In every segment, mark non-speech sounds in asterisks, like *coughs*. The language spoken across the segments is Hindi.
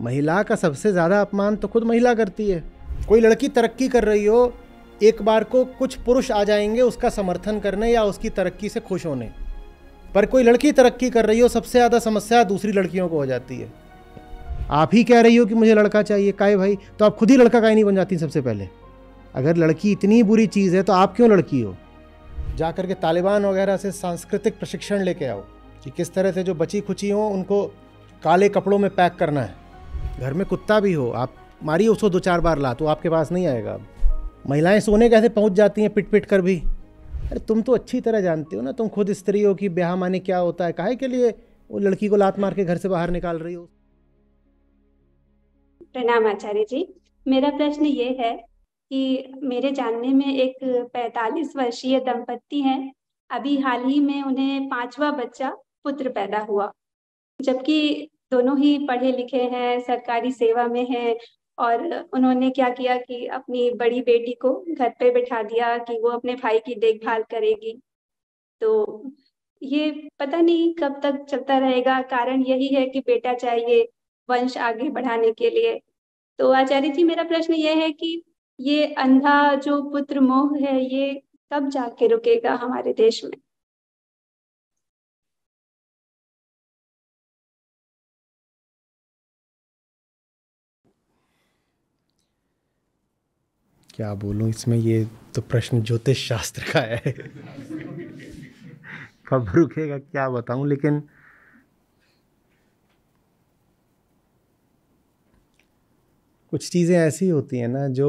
महिला का सबसे ज़्यादा अपमान तो खुद महिला करती है कोई लड़की तरक्की कर रही हो एक बार को कुछ पुरुष आ जाएंगे उसका समर्थन करने या उसकी तरक्की से खुश होने पर कोई लड़की तरक्की कर रही हो सबसे ज़्यादा समस्या दूसरी लड़कियों को हो जाती है आप ही कह रही हो कि मुझे लड़का चाहिए काय भाई तो आप खुद ही लड़का काय नहीं बन जाती सबसे पहले अगर लड़की इतनी बुरी चीज़ है तो आप क्यों लड़की हो जा कर के तालिबान वगैरह से सांस्कृतिक प्रशिक्षण लेके आओ कि किस तरह से जो बची खुची हो उनको काले कपड़ों में पैक करना है घर में कुत्ता भी हो आप मारिए उसको दो चार बार ला तो आपके पास नहीं आएगा महिलाएं सोने कैसे पहुंच जाती हैं पिट पिट कर भी अरे तुम तो अच्छी तरह जानते हो ना तुम खुद स्त्री हो कि ब्याह माने क्या होता है काहे के लिए वो लड़की को लात मार के घर से बाहर निकाल रही हो प्रणाम आचार्य जी मेरा प्रश्न ये है कि मेरे जानने में एक 45 वर्षीय दंपत्ति हैं अभी हाल ही में उन्हें पांचवा बच्चा पुत्र पैदा हुआ जबकि दोनों ही पढ़े लिखे हैं सरकारी सेवा में हैं और उन्होंने क्या किया कि अपनी बड़ी बेटी को घर पे बैठा दिया कि वो अपने भाई की देखभाल करेगी तो ये पता नहीं कब तक चलता रहेगा कारण यही है कि बेटा चाहिए वंश आगे बढ़ाने के लिए तो आचार्य जी मेरा प्रश्न ये है कि ये अंधा जो पुत्र मोह है ये कब जाके रुकेगा हमारे देश में क्या बोलूँ इसमें ये तो प्रश्न ज्योतिष शास्त्र का है कब रुकेगा क्या बताऊँ लेकिन कुछ चीज़ें ऐसी होती हैं ना जो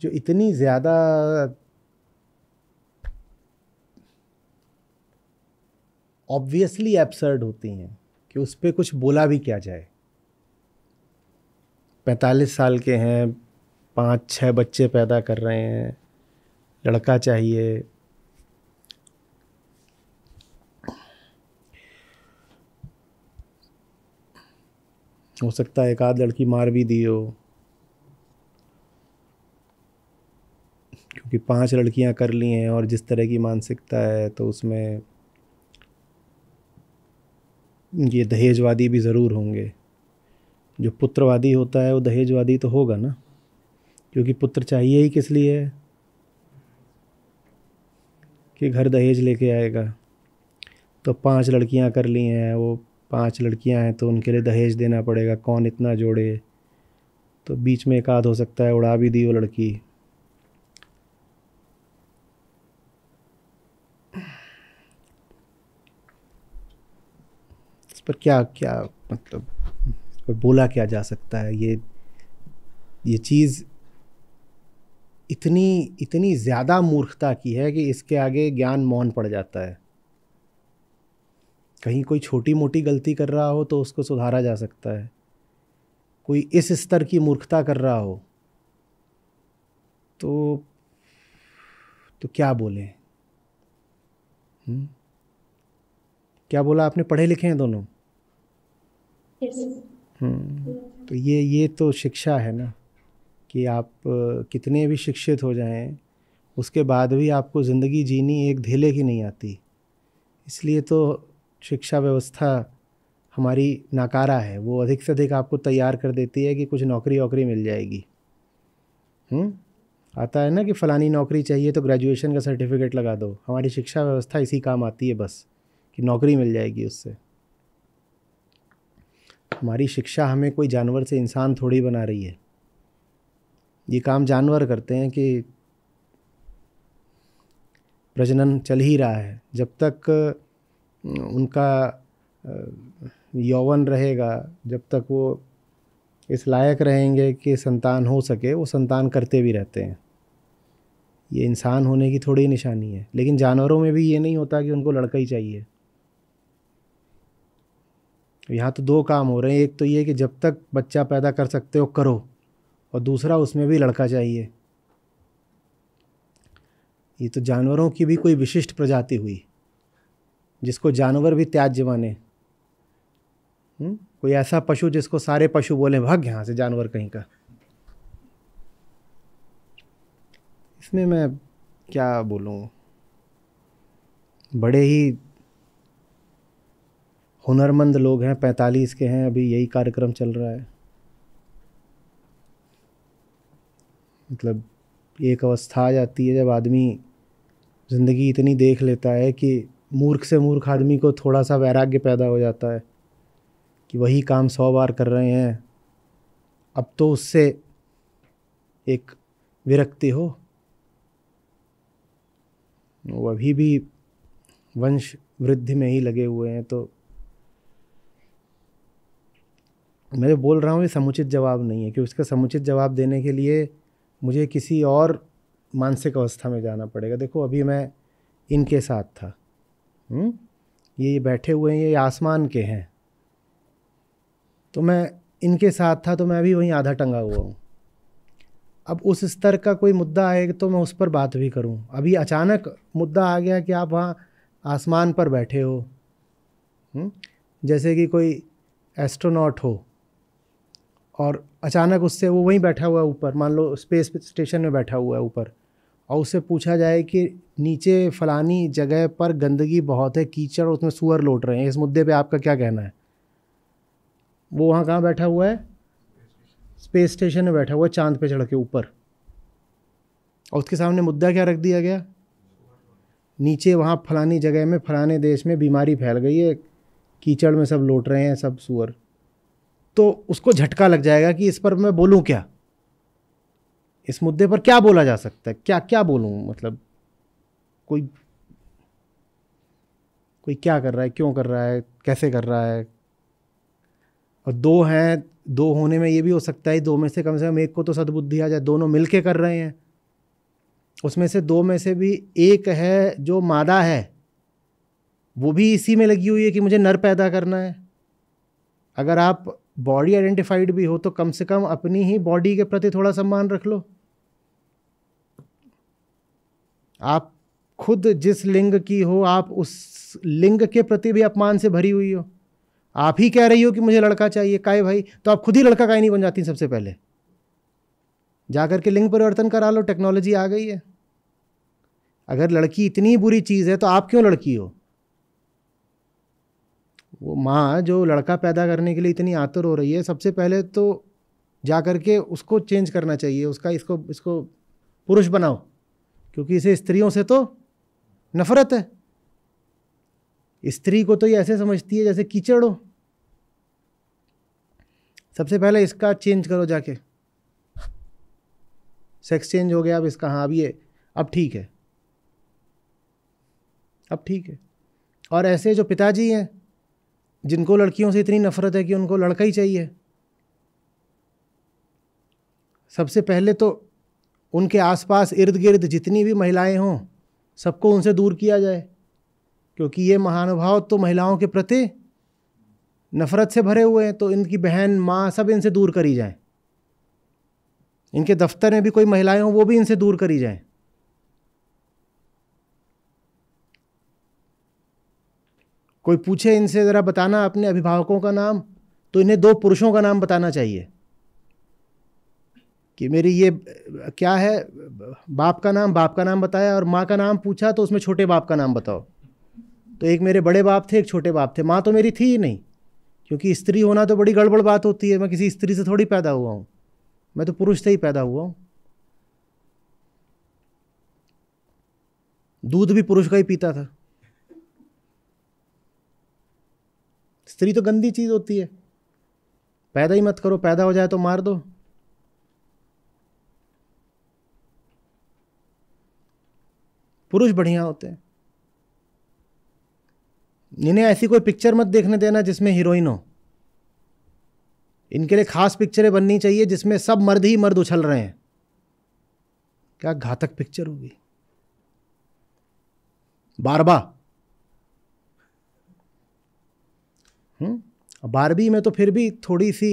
जो इतनी ज़्यादा ऑब्वियसली एब्सर्ड होती हैं कि उस पर कुछ बोला भी क्या जाए पैंतालीस साल के हैं पाँच छः बच्चे पैदा कर रहे हैं लड़का चाहिए हो सकता है एक आध लड़की मार भी दी हो क्योंकि पांच लड़कियां कर ली हैं और जिस तरह की मानसिकता है तो उसमें ये दहेजवादी भी ज़रूर होंगे जो पुत्रवादी होता है वो दहेजवादी तो होगा ना क्योंकि पुत्र चाहिए ही किस लिए है कि घर दहेज लेके आएगा तो पांच लड़कियां कर ली हैं वो पांच लड़कियां हैं तो उनके लिए दहेज देना पड़ेगा कौन इतना जोड़े तो बीच में एक आध हो सकता है उड़ा भी दी वो लड़की इस पर क्या क्या मतलब पर बोला क्या जा सकता है ये ये चीज़ इतनी इतनी ज़्यादा मूर्खता की है कि इसके आगे ज्ञान मौन पड़ जाता है कहीं कोई छोटी मोटी गलती कर रहा हो तो उसको सुधारा जा सकता है कोई इस स्तर की मूर्खता कर रहा हो तो तो क्या बोले क्या बोला आपने पढ़े लिखे हैं दोनों yes. हम्म। तो ये ये तो शिक्षा है ना कि आप कितने भी शिक्षित हो जाएं उसके बाद भी आपको ज़िंदगी जीनी एक ढेले की नहीं आती इसलिए तो शिक्षा व्यवस्था हमारी नाकारा है वो अधिक से अधिक आपको तैयार कर देती है कि कुछ नौकरी वोकरी मिल जाएगी हुँ? हम्म? आता है ना कि फ़लानी नौकरी चाहिए तो ग्रेजुएशन का सर्टिफिकेट लगा दो हमारी शिक्षा व्यवस्था इसी काम आती है बस कि नौकरी मिल जाएगी उससे हमारी शिक्षा हमें कोई जानवर से इंसान थोड़ी बना रही है ये काम जानवर करते हैं कि प्रजनन चल ही रहा है जब तक उनका यौवन रहेगा जब तक वो इस लायक रहेंगे कि संतान हो सके वो संतान करते भी रहते हैं ये इंसान होने की थोड़ी निशानी है लेकिन जानवरों में भी ये नहीं होता कि उनको लड़का ही चाहिए यहाँ तो दो काम हो रहे हैं एक तो ये कि जब तक बच्चा पैदा कर सकते हो करो और दूसरा उसमें भी लड़का चाहिए ये तो जानवरों की भी कोई विशिष्ट प्रजाति हुई जिसको जानवर भी त्याज्य माने हम्म? कोई ऐसा पशु जिसको सारे पशु बोले भाग यहाँ से जानवर कहीं का इसमें मैं क्या बोलूँ बड़े ही हुनरमंद लोग हैं पैंतालीस के हैं अभी यही कार्यक्रम चल रहा है मतलब एक अवस्था आ जाती है जब आदमी ज़िंदगी इतनी देख लेता है कि मूर्ख से मूर्ख आदमी को थोड़ा सा वैराग्य पैदा हो जाता है कि वही काम सौ बार कर रहे हैं अब तो उससे एक विरक्ति हो वो अभी भी वंश वृद्धि में ही लगे हुए हैं तो मैं जो बोल रहा हूँ ये समुचित जवाब नहीं है कि उसका समुचित जवाब देने के लिए मुझे किसी और मानसिक अवस्था में जाना पड़ेगा देखो अभी मैं इनके साथ था हुँ? हम्म? ये बैठे हुए हैं ये आसमान के हैं तो मैं इनके साथ था तो मैं अभी वहीं आधा टंगा हुआ हूँ अब उस स्तर का कोई मुद्दा आएगा तो मैं उस पर बात भी करूँ अभी अचानक मुद्दा आ गया कि आप वहाँ आसमान पर बैठे हो हुँ? हम्म? जैसे कि कोई एस्ट्रोनॉट हो और अचानक उससे वो वहीं बैठा हुआ है ऊपर मान लो स्पेस स्टेशन में बैठा हुआ है ऊपर और उससे पूछा जाए कि नीचे फलानी जगह पर गंदगी बहुत है कीचड़ उसमें सुअर लौट रहे हैं इस मुद्दे पे आपका क्या कहना है वो वहाँ कहाँ बैठा हुआ है स्पेस स्टेशन में बैठा हुआ है चांद पे चढ़ के ऊपर और उसके सामने मुद्दा क्या रख दिया गया नीचे वहाँ फलानी जगह में फलाने देश में बीमारी फैल गई है कीचड़ में सब लौट रहे हैं सब सुअर तो उसको झटका लग जाएगा कि इस पर मैं बोलूँ क्या इस मुद्दे पर क्या बोला जा सकता है क्या क्या बोलूँ मतलब कोई कोई क्या कर रहा है क्यों कर रहा है कैसे कर रहा है और दो हैं दो होने में ये भी हो सकता है दो में से कम से कम एक को तो सदबुद्धि आ जाए दोनों मिल के कर रहे हैं उसमें से दो में से भी एक है जो मादा है वो भी इसी में लगी हुई है कि मुझे नर पैदा करना है अगर आप बॉडी आइडेंटिफाइड भी हो तो कम से कम अपनी ही बॉडी के प्रति थोड़ा सम्मान रख लो आप खुद जिस लिंग की हो आप उस लिंग के प्रति भी अपमान से भरी हुई हो आप ही कह रही हो कि मुझे लड़का चाहिए काय भाई तो आप खुद ही लड़का काय नहीं बन जाती सबसे पहले जाकर के लिंग परिवर्तन करा लो टेक्नोलॉजी आ गई है अगर लड़की इतनी बुरी चीज़ है तो आप क्यों लड़की हो वो माँ जो लड़का पैदा करने के लिए इतनी आतुर हो रही है सबसे पहले तो जा कर के उसको चेंज करना चाहिए उसका इसको इसको पुरुष बनाओ क्योंकि इसे स्त्रियों से तो नफरत है स्त्री को तो ये ऐसे समझती है जैसे कीचड़ हो सबसे पहले इसका चेंज करो जाके सेक्स चेंज हो गया अब इसका हाँ अब ये अब ठीक है अब ठीक है और ऐसे जो पिताजी हैं जिनको लड़कियों से इतनी नफरत है कि उनको लड़का ही चाहिए सबसे पहले तो उनके आसपास इर्द गिर्द जितनी भी महिलाएं हों सबको उनसे दूर किया जाए क्योंकि ये महानुभाव तो महिलाओं के प्रति नफ़रत से भरे हुए हैं तो इनकी बहन माँ सब इनसे दूर करी जाए इनके दफ्तर में भी कोई महिलाएं हों वो भी इनसे दूर करी जाएं कोई पूछे इनसे ज़रा बताना अपने अभिभावकों का नाम तो इन्हें दो पुरुषों का नाम बताना चाहिए कि मेरी ये क्या है बाप का नाम बाप का नाम बताया और माँ का नाम पूछा तो उसमें छोटे बाप का नाम बताओ तो एक मेरे बड़े बाप थे एक छोटे बाप थे माँ तो मेरी थी ही नहीं क्योंकि स्त्री होना तो बड़ी गड़बड़ बात होती है मैं किसी स्त्री से थोड़ी पैदा हुआ हूँ मैं तो पुरुष से ही पैदा हुआ हूँ दूध भी पुरुष का ही पीता था स्त्री तो गंदी चीज़ होती है पैदा ही मत करो पैदा हो जाए तो मार दो पुरुष बढ़िया होते हैं इन्हें ऐसी कोई पिक्चर मत देखने देना जिसमें हीरोइन हो इनके लिए खास पिक्चरें बननी चाहिए जिसमें सब मर्द ही मर्द उछल रहे हैं क्या घातक पिक्चर होगी बारबा हम्म? बारहवीं में तो फिर भी थोड़ी सी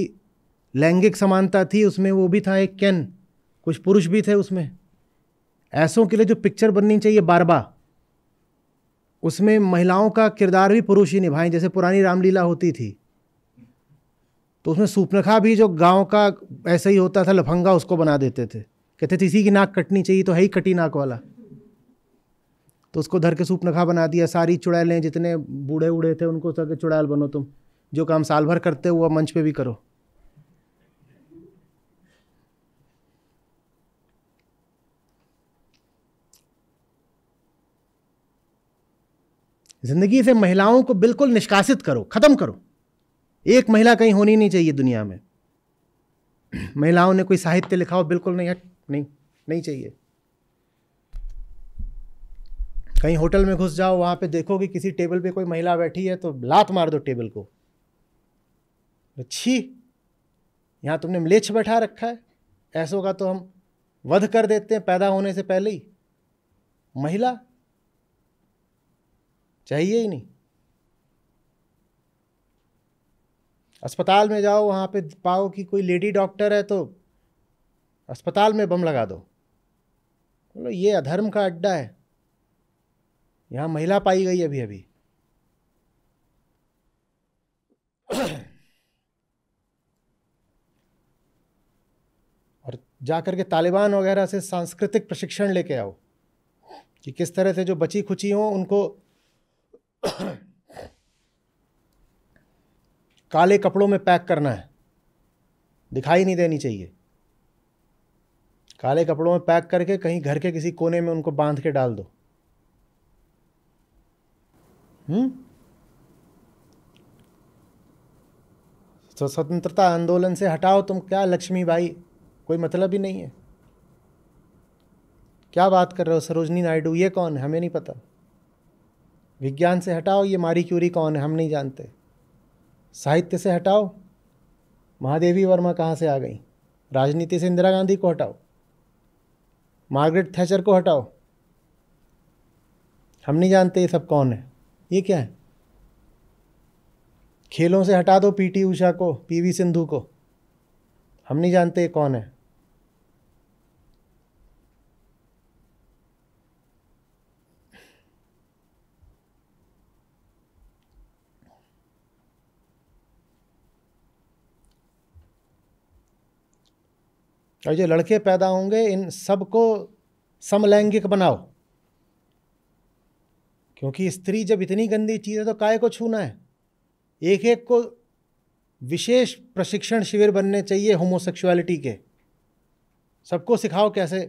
लैंगिक समानता थी उसमें वो भी था एक कैन कुछ पुरुष भी थे उसमें ऐसों के लिए जो पिक्चर बननी चाहिए बारबा उसमें महिलाओं का किरदार भी पुरुष ही निभाएं जैसे पुरानी रामलीला होती थी तो उसमें सूपनखा भी जो गांव का ऐसा ही होता था लफंगा उसको बना देते थे कहते थे इसी की नाक कटनी चाहिए तो है ही कटी नाक वाला तो उसको धर के सूपनखा बना दिया सारी चुड़ैलें जितने बूढ़े उड़े थे उनको सर के चुड़ैल बनो तुम जो काम साल भर करते हो वह मंच पे भी करो जिंदगी से महिलाओं को बिल्कुल निष्कासित करो खत्म करो एक महिला कहीं होनी नहीं चाहिए दुनिया में महिलाओं ने कोई साहित्य लिखा हो बिल्कुल नहीं हट नहीं नहीं चाहिए कहीं होटल में घुस जाओ वहां पे देखो कि किसी टेबल पे कोई महिला बैठी है तो लात मार दो टेबल को तो छी यहाँ तुमने मलेच्छ बैठा रखा है ऐसों का तो हम वध कर देते हैं पैदा होने से पहले ही महिला चाहिए ही नहीं अस्पताल में जाओ वहाँ पे पाओ कि कोई लेडी डॉक्टर है तो अस्पताल में बम लगा दो बोलो ये अधर्म का अड्डा है यहाँ महिला पाई गई अभी अभी जा करके के तालिबान वगैरह से सांस्कृतिक प्रशिक्षण लेके आओ कि किस तरह से जो बची खुची हों उनको *coughs* काले कपड़ों में पैक करना है दिखाई नहीं देनी चाहिए काले कपड़ों में पैक करके कहीं घर के किसी कोने में उनको बांध के डाल दो हम्म तो स्वतंत्रता आंदोलन से हटाओ तुम क्या लक्ष्मी भाई कोई मतलब ही नहीं है क्या बात कर रहे हो सरोजनी नायडू ये कौन है हमें नहीं पता विज्ञान से हटाओ ये मारी क्यूरी कौन है हम नहीं जानते साहित्य से हटाओ महादेवी वर्मा कहाँ से आ गई राजनीति से इंदिरा गांधी को हटाओ मार्गरेट थैचर को हटाओ हम नहीं जानते ये सब कौन है ये क्या है खेलों से हटा दो पीटी उषा को पीवी सिंधु को हम नहीं जानते ये कौन है और जो लड़के पैदा होंगे इन सबको समलैंगिक बनाओ क्योंकि स्त्री जब इतनी गंदी चीज़ है तो काय को छूना है एक एक को विशेष प्रशिक्षण शिविर बनने चाहिए होमोसेक्सुअलिटी के सबको सिखाओ कैसे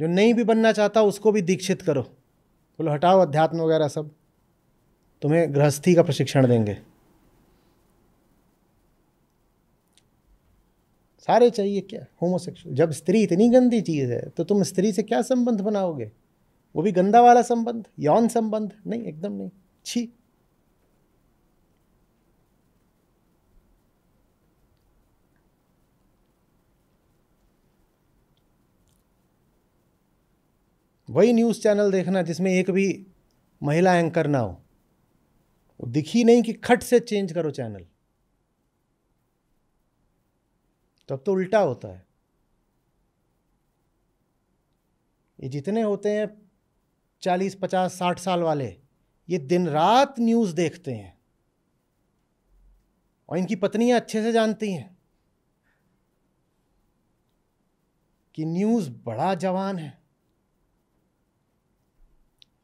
जो नहीं भी बनना चाहता उसको भी दीक्षित करो बोलो हटाओ अध्यात्म वगैरह सब तुम्हें गृहस्थी का प्रशिक्षण देंगे सारे चाहिए क्या होमोसेक्सुअल जब स्त्री इतनी गंदी चीज़ है तो तुम स्त्री से क्या संबंध बनाओगे वो भी गंदा वाला संबंध यौन संबंध नहीं एकदम नहीं छी वही न्यूज़ चैनल देखना जिसमें एक भी महिला एंकर ना हो दिखी नहीं कि खट से चेंज करो चैनल तब तो उल्टा होता है ये जितने होते हैं चालीस पचास साठ साल वाले ये दिन रात न्यूज़ देखते हैं और इनकी पत्नियां अच्छे से जानती हैं कि न्यूज़ बड़ा जवान है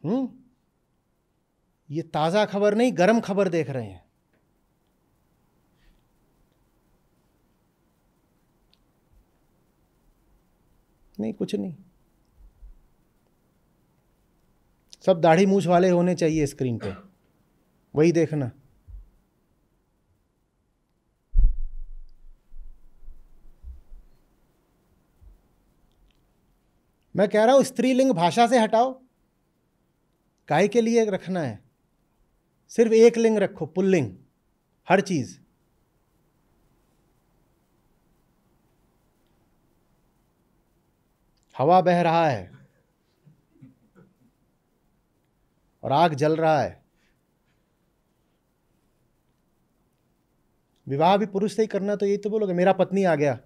हम्म ये ताज़ा खबर नहीं गरम खबर देख रहे हैं नहीं कुछ नहीं सब दाढ़ी मूछ वाले होने चाहिए स्क्रीन पे वही देखना मैं कह रहा हूं स्त्रीलिंग भाषा से हटाओ काय के लिए रखना है सिर्फ एक लिंग रखो पुल्लिंग हर चीज़ हवा बह रहा है और आग जल रहा है विवाह भी पुरुष से ही करना तो यही तो बोलोगे मेरा पत्नी आ गया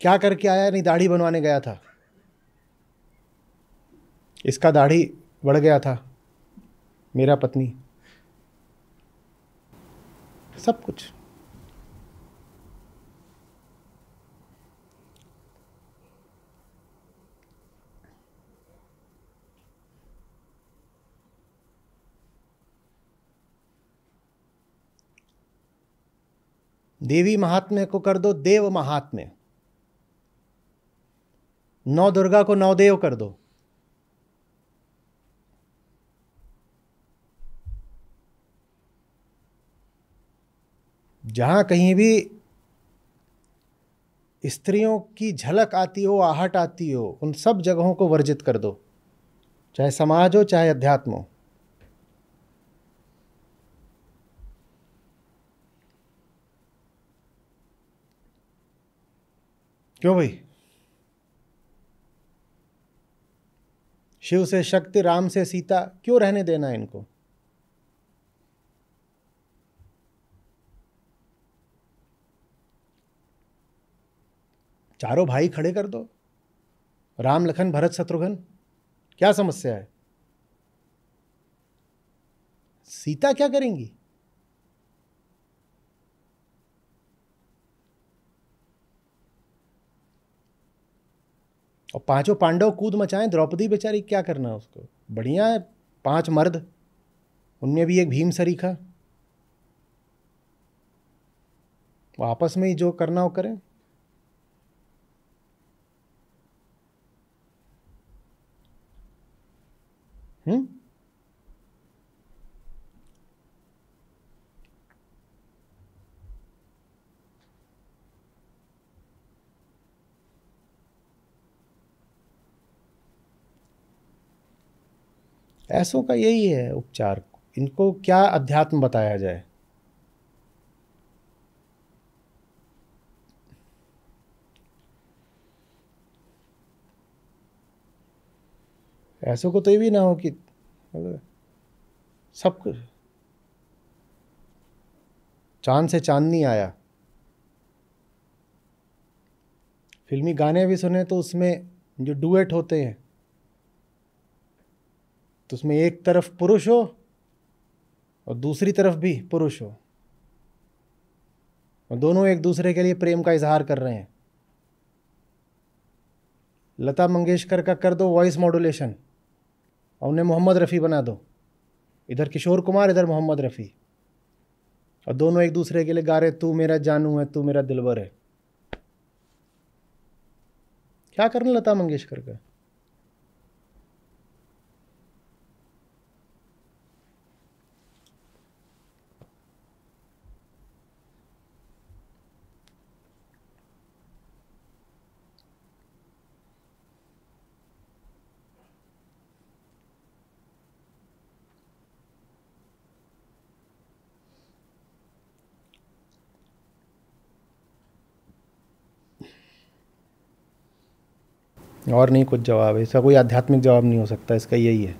क्या करके आया नहीं दाढ़ी बनवाने गया था इसका दाढ़ी बढ़ गया था मेरा पत्नी सब कुछ देवी महात्म्य को कर दो देव महात्म्य नौ दुर्गा को नवदेव कर दो जहां कहीं भी स्त्रियों की झलक आती हो आहट आती हो उन सब जगहों को वर्जित कर दो चाहे समाज हो चाहे अध्यात्म हो क्यों भाई शिव से शक्ति राम से सीता क्यों रहने देना इनको चारों भाई खड़े कर दो राम लखन भरत शत्रुघ्न क्या समस्या है सीता क्या करेंगी और पांचों पांडव कूद मचाएं द्रौपदी बेचारी क्या करना है उसको बढ़िया है पांच मर्द उनमें भी एक भीम सरीखा वो आपस में ही जो करना हो करें हम्म ऐसों का यही है उपचार इनको क्या अध्यात्म बताया जाए ऐसों को तो ये भी ना हो कि सब कुछ चांद से चांद नहीं आया फिल्मी गाने भी सुने तो उसमें जो डुएट होते हैं तो उसमें एक तरफ पुरुष हो और दूसरी तरफ भी पुरुष हो और दोनों एक दूसरे के लिए प्रेम का इजहार कर रहे हैं लता मंगेशकर का कर दो वॉइस मॉडुलेशन और उन्हें मोहम्मद रफ़ी बना दो इधर किशोर कुमार इधर मोहम्मद रफ़ी और दोनों एक दूसरे के लिए गा रहे तू मेरा जानू है तू मेरा दिलवर है क्या करना लता मंगेशकर का और नहीं कुछ जवाब है इसका कोई आध्यात्मिक जवाब नहीं हो सकता इसका यही है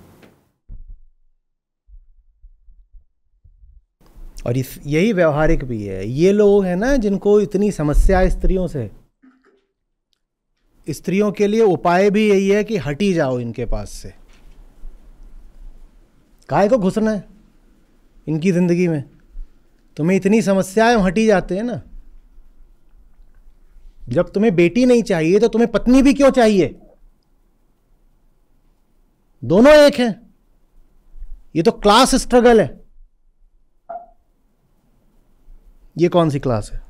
और इस यही व्यवहारिक भी है ये लोग हैं ना जिनको इतनी समस्या स्त्रियों से स्त्रियों के लिए उपाय भी यही है कि हटी जाओ इनके पास से काय को घुसना है इनकी ज़िंदगी में तुम्हें इतनी समस्याएं हटी जाते हैं ना जब तुम्हें बेटी नहीं चाहिए तो तुम्हें पत्नी भी क्यों चाहिए दोनों एक हैं ये तो क्लास स्ट्रगल है ये कौन सी क्लास है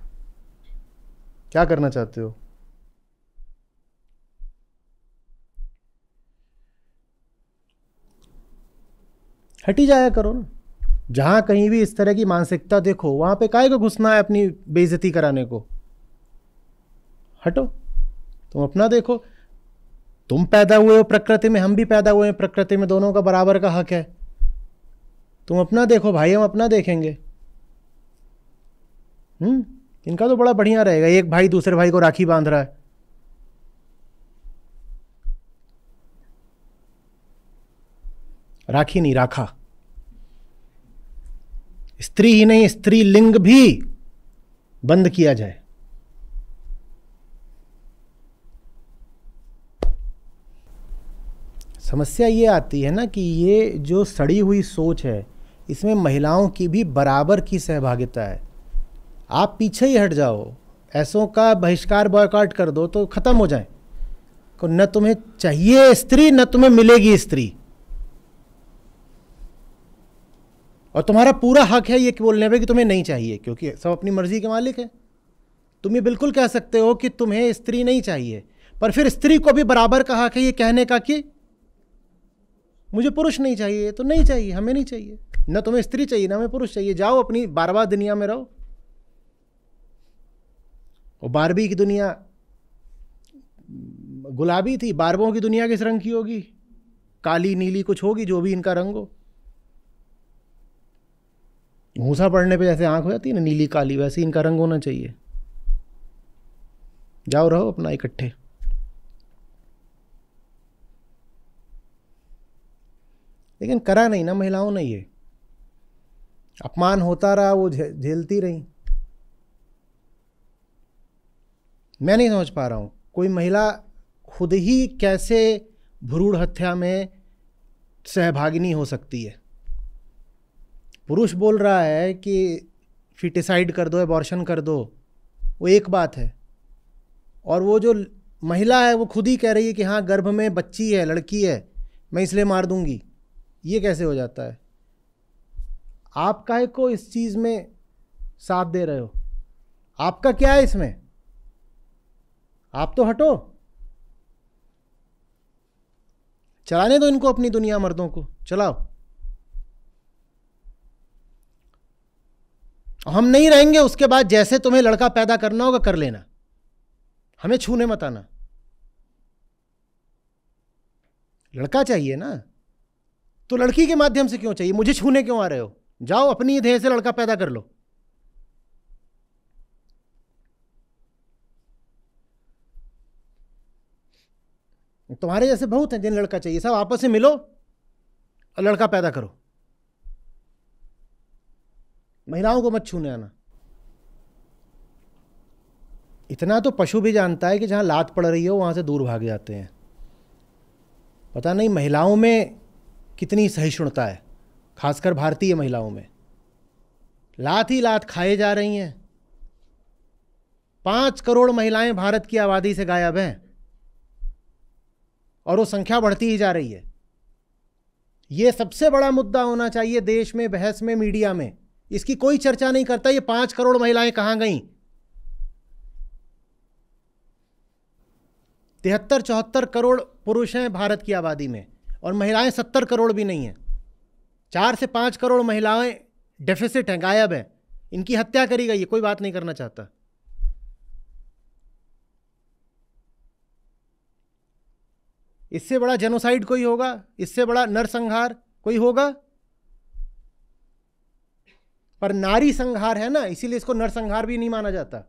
क्या करना चाहते हो हटी जाया करो ना जहां कहीं भी इस तरह की मानसिकता देखो वहां पे काय को घुसना है अपनी बेइज्जती कराने को हटो तुम अपना देखो तुम पैदा हुए हो प्रकृति में हम भी पैदा हुए हैं प्रकृति में दोनों का बराबर का हक है तुम अपना देखो भाई हम अपना देखेंगे हम्म इनका तो बड़ा बढ़िया रहेगा एक भाई दूसरे भाई को राखी बांध रहा है राखी नहीं राखा स्त्री ही नहीं स्त्री लिंग भी बंद किया जाए समस्या ये आती है ना कि ये जो सड़ी हुई सोच है इसमें महिलाओं की भी बराबर की सहभागिता है आप पीछे ही हट जाओ ऐसों का बहिष्कार बॉयकॉट कर दो तो ख़त्म हो जाए को न तुम्हें चाहिए स्त्री न तुम्हें मिलेगी स्त्री और तुम्हारा पूरा हक है ये बोलने पर कि तुम्हें नहीं चाहिए क्योंकि सब अपनी मर्जी के मालिक है तुम ये बिल्कुल कह सकते हो कि तुम्हें स्त्री नहीं चाहिए पर फिर स्त्री को भी बराबर का हक है ये कहने का कि मुझे पुरुष नहीं चाहिए तो नहीं चाहिए हमें नहीं चाहिए ना तुम्हें स्त्री चाहिए ना हमें पुरुष चाहिए जाओ अपनी बार बार दुनिया में रहो और बारबी की दुनिया गुलाबी थी बारबों की दुनिया किस रंग की होगी काली नीली कुछ होगी जो भी इनका रंग हो घूसा पड़ने पे जैसे आंख हो जाती है ना नीली काली वैसे इनका रंग होना चाहिए जाओ रहो अपना इकट्ठे लेकिन करा नहीं ना महिलाओं ने ये अपमान होता रहा वो झेलती रही मैं नहीं समझ पा रहा हूँ कोई महिला खुद ही कैसे भ्रूण हत्या में सहभागिनी हो सकती है पुरुष बोल रहा है कि फिटिसाइड कर दो एबॉर्शन कर दो वो एक बात है और वो जो महिला है वो खुद ही कह रही है कि हाँ गर्भ में बच्ची है लड़की है मैं इसलिए मार दूंगी ये कैसे हो जाता है आप काहे को इस चीज़ में साथ दे रहे हो आपका क्या है इसमें आप तो हटो चलाने दो इनको अपनी दुनिया मर्दों को चलाओ हम नहीं रहेंगे उसके बाद जैसे तुम्हें लड़का पैदा करना होगा कर लेना हमें छूने मत आना लड़का चाहिए ना तो लड़की के माध्यम से क्यों चाहिए मुझे छूने क्यों आ रहे हो जाओ अपनी देह से लड़का पैदा कर लो तुम्हारे जैसे बहुत हैं जिन्हें लड़का चाहिए सब आपस में मिलो और लड़का पैदा करो महिलाओं को मत छूने आना इतना तो पशु भी जानता है कि जहां लात पड़ रही हो वहां से दूर भाग जाते हैं पता नहीं महिलाओं में कितनी सहिष्णुता है खासकर भारतीय महिलाओं में लात ही लात खाए जा रही हैं पांच करोड़ महिलाएं भारत की आबादी से गायब हैं और वो संख्या बढ़ती ही जा रही है ये सबसे बड़ा मुद्दा होना चाहिए देश में बहस में मीडिया में इसकी कोई चर्चा नहीं करता ये पांच करोड़ महिलाएं कहां गईं तिहत्तर चौहत्तर करोड़ पुरुष हैं भारत की आबादी में और महिलाएं सत्तर करोड़ भी नहीं हैं चार से पाँच करोड़ महिलाएं डेफिसिट हैं गायब हैं इनकी हत्या करी गई है कोई बात नहीं करना चाहता इससे बड़ा जेनोसाइड कोई होगा इससे बड़ा नरसंहार कोई होगा पर नारी संहार है ना इसीलिए इसको नरसंहार भी नहीं माना जाता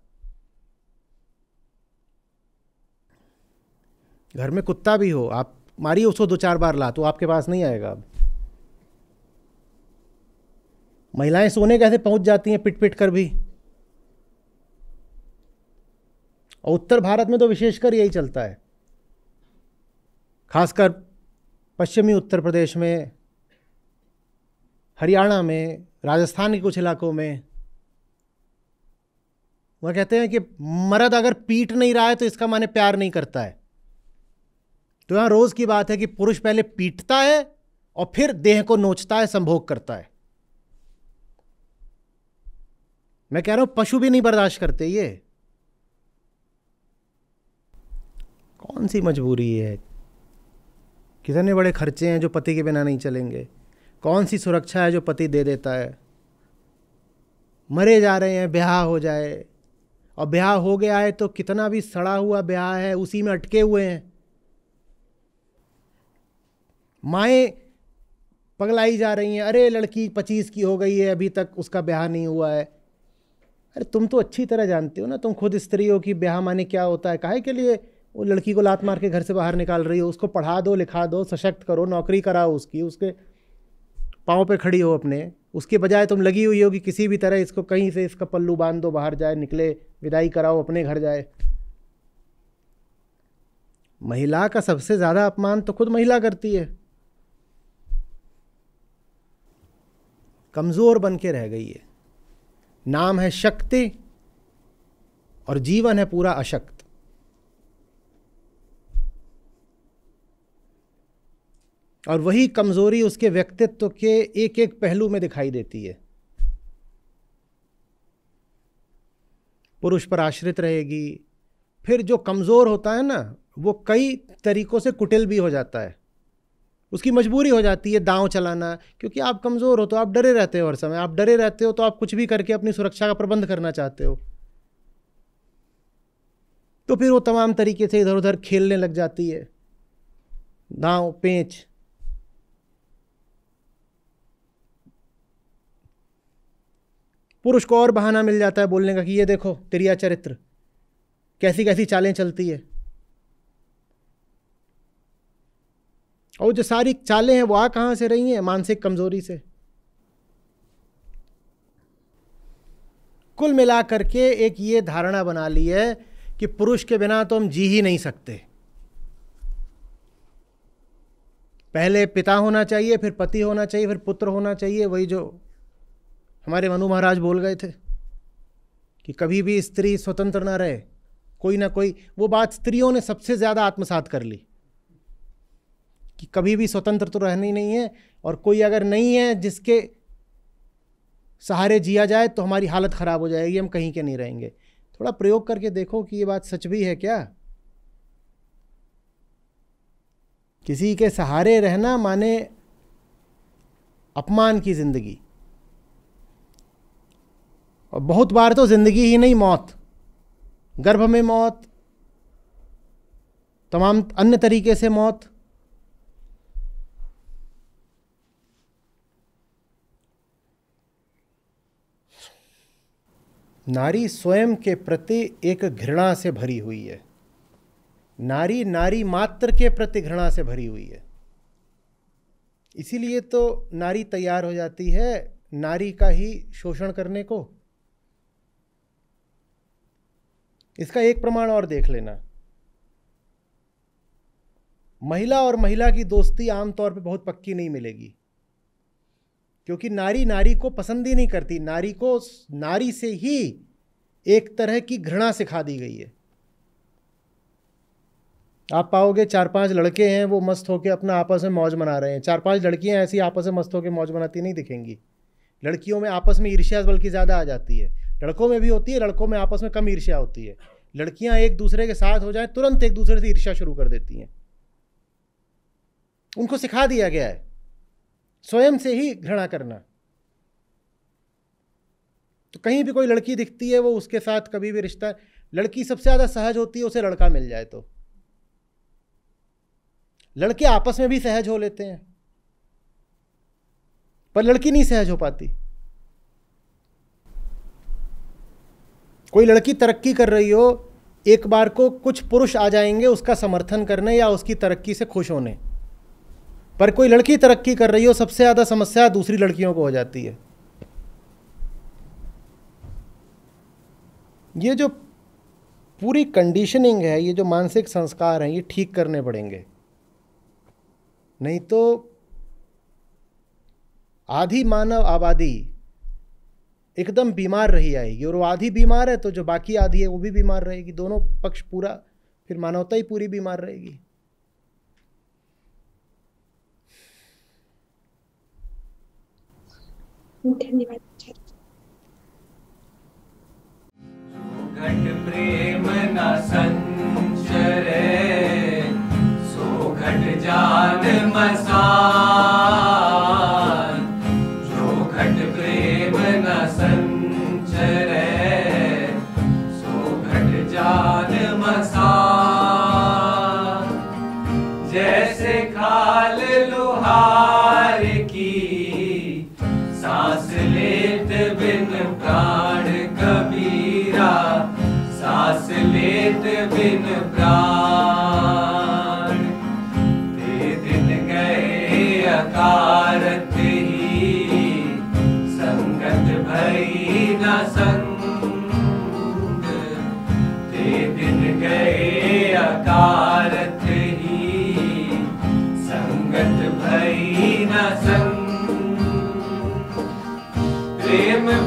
घर में कुत्ता भी हो आप मारिए उसको दो चार बार ला तो आपके पास नहीं आएगा अब महिलाएं सोने कैसे पहुंच जाती हैं पिट पिट कर भी और उत्तर भारत में तो विशेषकर यही चलता है खासकर पश्चिमी उत्तर प्रदेश में हरियाणा में राजस्थान के कुछ इलाकों में वह कहते हैं कि मर्द अगर पीट नहीं रहा है तो इसका माने प्यार नहीं करता है तो यहाँ रोज़ की बात है कि पुरुष पहले पीटता है और फिर देह को नोचता है संभोग करता है मैं कह रहा हूं पशु भी नहीं बर्दाश्त करते ये कौन सी मजबूरी है कितने बड़े खर्चे हैं जो पति के बिना नहीं चलेंगे कौन सी सुरक्षा है जो पति दे देता है मरे जा रहे हैं ब्याह हो जाए और ब्याह हो गया है तो कितना भी सड़ा हुआ ब्याह है उसी में अटके हुए हैं माएँ पगलाई जा रही हैं अरे लड़की पच्चीस की हो गई है अभी तक उसका ब्याह नहीं हुआ है अरे तुम तो अच्छी तरह जानते हो ना तुम खुद स्त्री हो कि ब्याह माने क्या होता है काहे के लिए वो लड़की को लात मार के घर से बाहर निकाल रही हो उसको पढ़ा दो लिखा दो सशक्त करो नौकरी कराओ उसकी उसके पाँव पे खड़ी हो अपने उसके बजाय तुम लगी हुई हो कि किसी भी तरह इसको कहीं से इसका पल्लू बांध दो बाहर जाए निकले विदाई कराओ अपने घर जाए महिला का सबसे ज़्यादा अपमान तो खुद महिला करती है कमज़ोर बन के रह गई है नाम है शक्ति और जीवन है पूरा अशक्त और वही कमज़ोरी उसके व्यक्तित्व के एक एक पहलू में दिखाई देती है पुरुष पर आश्रित रहेगी फिर जो कमज़ोर होता है ना वो कई तरीक़ों से कुटिल भी हो जाता है उसकी मजबूरी हो जाती है दांव चलाना क्योंकि आप कमज़ोर हो तो आप डरे रहते हो हर समय आप डरे रहते हो तो आप कुछ भी करके अपनी सुरक्षा का प्रबंध करना चाहते हो तो फिर वो तमाम तरीके से इधर उधर खेलने लग जाती है दांव पेंच पुरुष को और बहाना मिल जाता है बोलने का कि ये देखो तेरिया चरित्र कैसी कैसी चालें चलती है और जो सारी चालें हैं वो आ कहाँ से रही हैं मानसिक कमजोरी से कुल मिलाकर के एक ये धारणा बना ली है कि पुरुष के बिना तो हम जी ही नहीं सकते पहले पिता होना चाहिए फिर पति होना चाहिए फिर पुत्र होना चाहिए वही जो हमारे मनु महाराज बोल गए थे कि कभी भी स्त्री स्वतंत्र ना रहे कोई ना कोई वो बात स्त्रियों ने सबसे ज़्यादा आत्मसात कर ली कि कभी भी स्वतंत्र तो रहना ही नहीं है और कोई अगर नहीं है जिसके सहारे जिया जाए तो हमारी हालत ख़राब हो जाएगी हम कहीं के नहीं रहेंगे थोड़ा प्रयोग करके देखो कि ये बात सच भी है क्या किसी के सहारे रहना माने अपमान की ज़िंदगी और बहुत बार तो ज़िंदगी ही नहीं मौत गर्भ में मौत तमाम अन्य तरीके से मौत नारी स्वयं के प्रति एक घृणा से भरी हुई है नारी नारी मात्र के प्रति घृणा से भरी हुई है इसीलिए तो नारी तैयार हो जाती है नारी का ही शोषण करने को इसका एक प्रमाण और देख लेना महिला और महिला की दोस्ती आमतौर पर बहुत पक्की नहीं मिलेगी क्योंकि नारी नारी को पसंद ही नहीं करती नारी को नारी से ही एक तरह की घृणा सिखा दी गई है आप पाओगे चार पांच लड़के हैं वो मस्त होके अपना आपस में मौज मना रहे हैं चार पांच लड़कियां ऐसी आपस में मस्त होकर मौज मनाती नहीं दिखेंगी लड़कियों में आपस में ईर्ष्या बल्कि ज़्यादा आ जाती है लड़कों में भी होती है लड़कों में आपस में कम ईर्ष्या होती है लड़कियां एक दूसरे के साथ हो जाए तुरंत एक दूसरे से ईर्ष्या शुरू कर देती हैं उनको सिखा दिया गया है स्वयं से ही घृणा करना तो कहीं भी कोई लड़की दिखती है वो उसके साथ कभी भी रिश्ता लड़की सबसे ज़्यादा सहज होती है उसे लड़का मिल जाए तो लड़के आपस में भी सहज हो लेते हैं पर लड़की नहीं सहज हो पाती कोई लड़की तरक्की कर रही हो एक बार को कुछ पुरुष आ जाएंगे उसका समर्थन करने या उसकी तरक्की से खुश होने पर कोई लड़की तरक्की कर रही हो सबसे ज़्यादा समस्या दूसरी लड़कियों को हो जाती है ये जो पूरी कंडीशनिंग है ये जो मानसिक संस्कार हैं ये ठीक करने पड़ेंगे नहीं तो आधी मानव आबादी एकदम बीमार रही आएगी और वो आधी बीमार है तो जो बाकी आधी है वो भी बीमार रहेगी दोनों पक्ष पूरा फिर मानवता ही पूरी बीमार रहेगी धन्यवाद प्रेम न संचरे सो घट जान मसा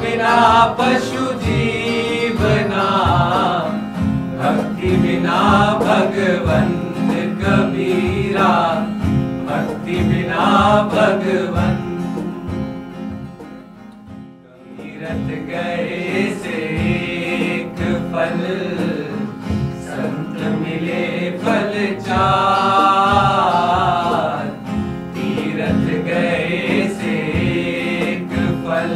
बिना पशु जीवना भक्ति बिना भगवंत कबीरा भक्ति बिना भगवंत तीरथ गए से एक फल संत मिले फल चार तीरथ गए से एक फल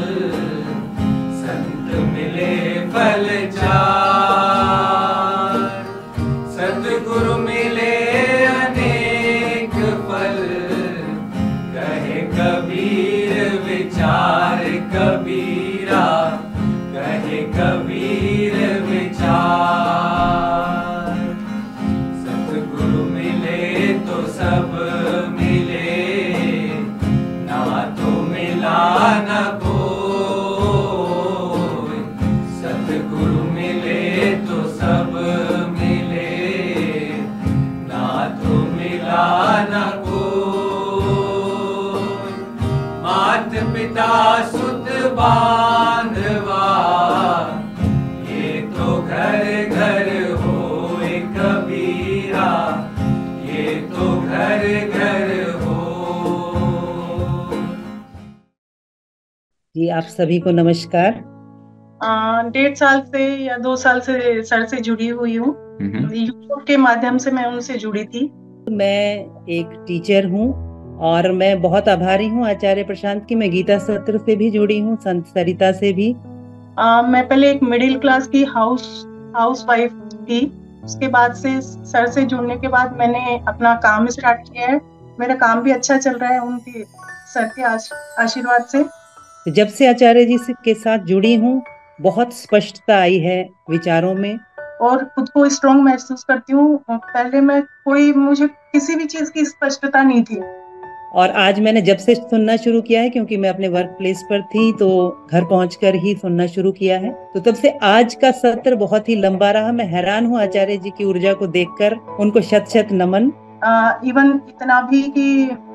तो तो जी आप सभी को नमस्कार डेढ़ साल से या दो साल से सर से जुड़ी हुई हूँ यूट्यूब हम्म। के माध्यम से मैं उनसे जुड़ी थी मैं एक टीचर हूँ और मैं बहुत आभारी हूँ आचार्य प्रशांत की मैं गीता सत्र से भी जुड़ी हूँ संत सरिता से भी आ, मैं पहले एक मिडिल क्लास की हाउस हाउस वाइफ थी उसके बाद से सर से जुड़ने के बाद मैंने अपना काम स्टार्ट किया है मेरा काम भी अच्छा चल रहा है उनके सर के आशीर्वाद से जब से आचार्य जी के साथ जुड़ी हूँ बहुत स्पष्टता आई है विचारों में और खुद को स्ट्रॉन्ग महसूस करती हूँ पहले मैं कोई मुझे किसी भी चीज की स्पष्टता नहीं थी और आज मैंने जब से सुनना शुरू किया है क्योंकि मैं अपने वर्क प्लेस पर थी तो घर पहुँच ही सुनना शुरू किया है तो तब से आज का सत्र बहुत ही लंबा रहा मैं हैरान हूँ आचार्य जी की ऊर्जा को देख उनको शत शत नमन इवन uh, इतना भी कि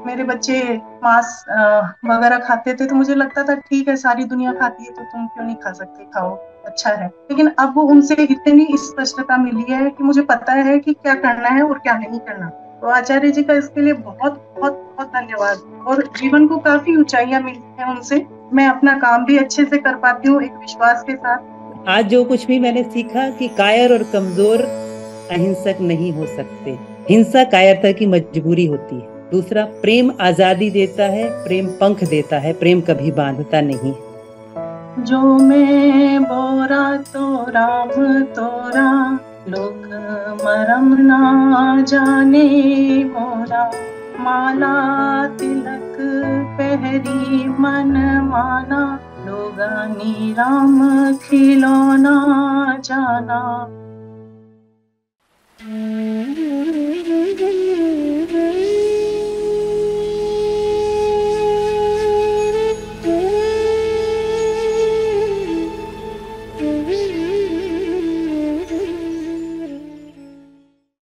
मेरे बच्चे मांस वगैरह खाते थे तो मुझे लगता था ठीक है सारी दुनिया खाती है तो तुम क्यों नहीं खा सकते खाओ अच्छा है लेकिन अब वो उनसे इतनी स्पष्टता मिली है कि मुझे पता है कि क्या करना है और क्या नहीं करना तो आचार्य जी का इसके लिए बहुत बहुत बहुत धन्यवाद और जीवन को काफी ऊंचाइयां मिलती है उनसे मैं अपना काम भी अच्छे से कर पाती हूँ एक विश्वास के साथ आज जो कुछ भी मैंने सीखा कि कायर और कमजोर अहिंसक नहीं हो सकते हिंसा कायरता की मजबूरी होती है दूसरा प्रेम आजादी देता है प्रेम पंख देता है प्रेम कभी बांधता नहीं जो मैं बोरा तो राम तोरा लोक मरम ना जाने मोरा माला तिलक पहरी मन माना लोगानी राम खिलौना जाना mm-hmm.